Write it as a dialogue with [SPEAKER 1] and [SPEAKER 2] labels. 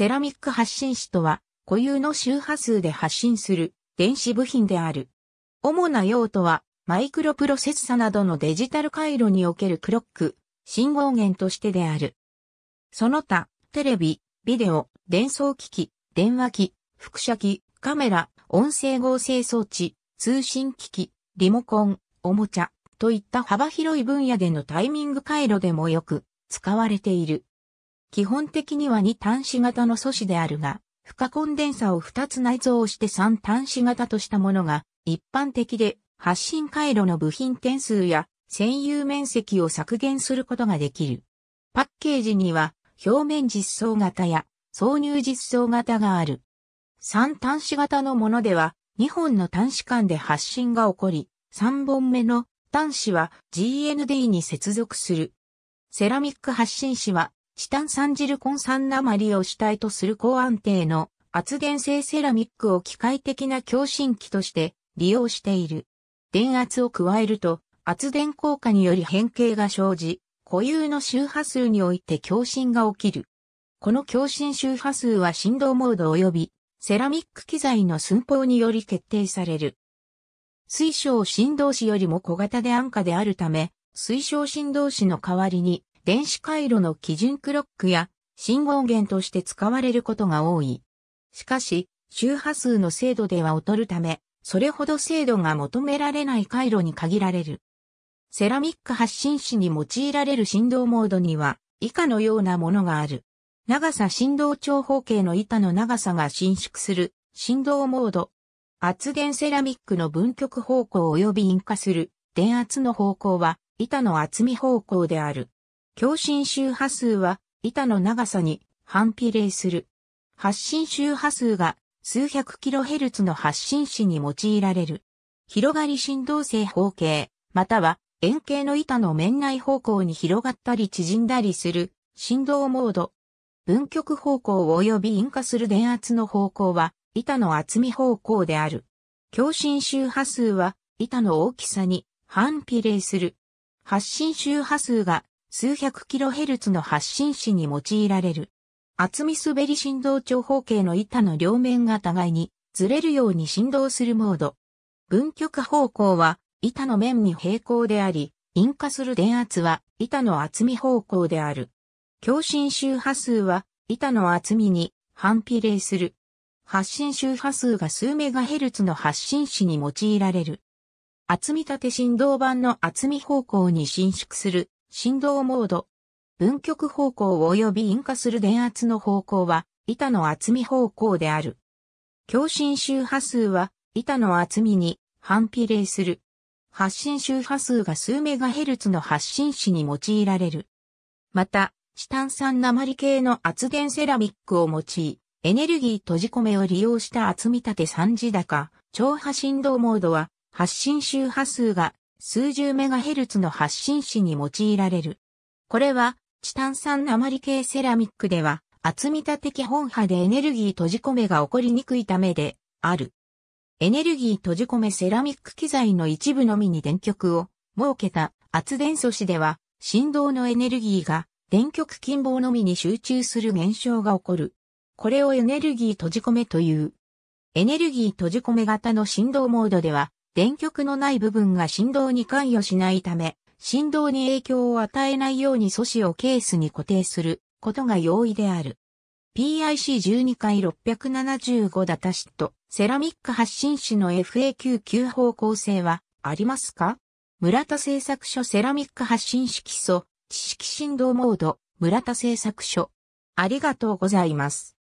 [SPEAKER 1] セラミック発信子とは、固有の周波数で発信する電子部品である。主な用途は、マイクロプロセッサなどのデジタル回路におけるクロック、信号源としてである。その他、テレビ、ビデオ、伝送機器、電話機、複写機、カメラ、音声合成装置、通信機器、リモコン、おもちゃ、といった幅広い分野でのタイミング回路でもよく使われている。基本的には2端子型の素子であるが、負荷コンデンサを2つ内蔵して3端子型としたものが一般的で発信回路の部品点数や占有面積を削減することができる。パッケージには表面実装型や挿入実装型がある。3端子型のものでは2本の端子間で発信が起こり、3本目の端子は GND に接続する。セラミック発信子はチタン酸ジルコン酸鉛を主体とする高安定の圧電性セラミックを機械的な共振器として利用している。電圧を加えると圧電効果により変形が生じ、固有の周波数において共振が起きる。この共振周波数は振動モード及びセラミック機材の寸法により決定される。水晶振動子よりも小型で安価であるため、水晶振動子の代わりに電子回路の基準クロックや信号源として使われることが多い。しかし、周波数の精度では劣るため、それほど精度が求められない回路に限られる。セラミック発信子に用いられる振動モードには、以下のようなものがある。長さ振動長方形の板の長さが伸縮する振動モード。圧電セラミックの分極方向及び引火する電圧の方向は板の厚み方向である。共振周波数は板の長さに反比例する。発信周波数が数百キロヘルツの発信子に用いられる。広がり振動性方形、または円形の板の面内方向に広がったり縮んだりする振動モード。分極方向及び引火する電圧の方向は板の厚み方向である。共振周波数は板の大きさに反比例する。発信周波数が数百キロヘルツの発信子に用いられる。厚み滑り振動長方形の板の両面が互いにずれるように振動するモード。分極方向は板の面に平行であり、引火する電圧は板の厚み方向である。共振周波数は板の厚みに反比例する。発信周波数が数メガヘルツの発信子に用いられる。厚み立て振動板の厚み方向に伸縮する振動モード。分極方向及び引火する電圧の方向は、板の厚み方向である。共振周波数は、板の厚みに反比例する。発信周波数が数メガヘルツの発信子に用いられる。また、チタン酸鉛系の圧電セラミックを用い、エネルギー閉じ込めを利用した厚み立て3次高、超波振動モードは、発信周波数が数十メガヘルツの発信子に用いられる。これは、チタン酸鉛系セラミックでは、厚み立て基本波でエネルギー閉じ込めが起こりにくいためで、ある。エネルギー閉じ込めセラミック機材の一部のみに電極を設けた圧電素子では、振動のエネルギーが電極近傍のみに集中する現象が起こる。これをエネルギー閉じ込めという。エネルギー閉じ込め型の振動モードでは、電極のない部分が振動に関与しないため、振動に影響を与えないように素子をケースに固定することが容易である。PIC12 回675ダタシット、セラミック発信誌の FAQ 9方向性はありますか村田製作所セラミック発信誌基礎、知識振動モード、村田製作所。ありがとうございます。